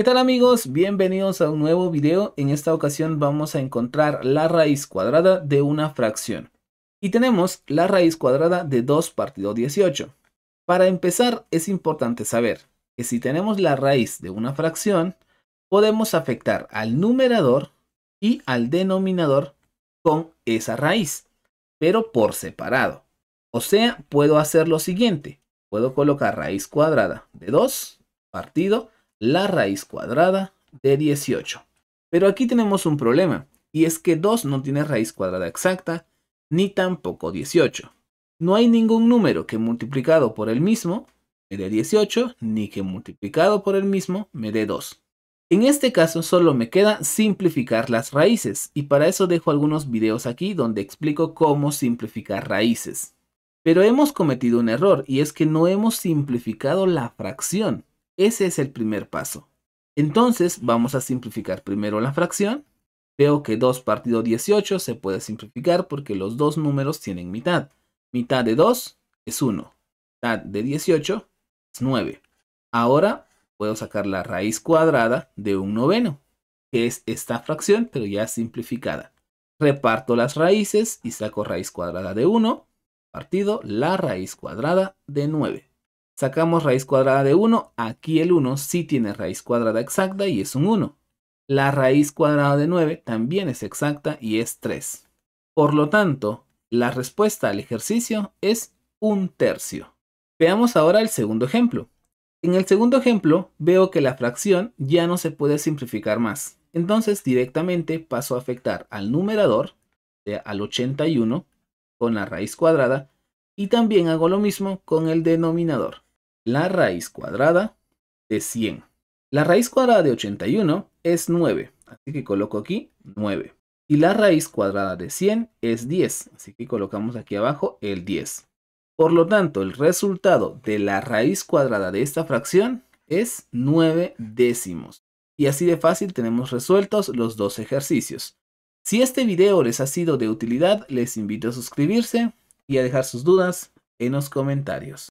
¿Qué tal amigos? Bienvenidos a un nuevo video. En esta ocasión vamos a encontrar la raíz cuadrada de una fracción. Y tenemos la raíz cuadrada de 2 partido 18. Para empezar es importante saber que si tenemos la raíz de una fracción, podemos afectar al numerador y al denominador con esa raíz, pero por separado. O sea, puedo hacer lo siguiente. Puedo colocar raíz cuadrada de 2 partido la raíz cuadrada de 18. Pero aquí tenemos un problema, y es que 2 no tiene raíz cuadrada exacta, ni tampoco 18. No hay ningún número que multiplicado por el mismo me dé 18, ni que multiplicado por el mismo me dé 2. En este caso solo me queda simplificar las raíces, y para eso dejo algunos videos aquí donde explico cómo simplificar raíces. Pero hemos cometido un error, y es que no hemos simplificado la fracción. Ese es el primer paso. Entonces vamos a simplificar primero la fracción. Veo que 2 partido 18 se puede simplificar porque los dos números tienen mitad. Mitad de 2 es 1. Mitad de 18 es 9. Ahora puedo sacar la raíz cuadrada de un noveno, que es esta fracción, pero ya simplificada. Reparto las raíces y saco raíz cuadrada de 1, partido la raíz cuadrada de 9. Sacamos raíz cuadrada de 1, aquí el 1 sí tiene raíz cuadrada exacta y es un 1. La raíz cuadrada de 9 también es exacta y es 3. Por lo tanto, la respuesta al ejercicio es un tercio. Veamos ahora el segundo ejemplo. En el segundo ejemplo veo que la fracción ya no se puede simplificar más. Entonces directamente paso a afectar al numerador, al 81, con la raíz cuadrada, y también hago lo mismo con el denominador la raíz cuadrada de 100. La raíz cuadrada de 81 es 9, así que coloco aquí 9. Y la raíz cuadrada de 100 es 10, así que colocamos aquí abajo el 10. Por lo tanto, el resultado de la raíz cuadrada de esta fracción es 9 décimos. Y así de fácil tenemos resueltos los dos ejercicios. Si este video les ha sido de utilidad, les invito a suscribirse y a dejar sus dudas en los comentarios.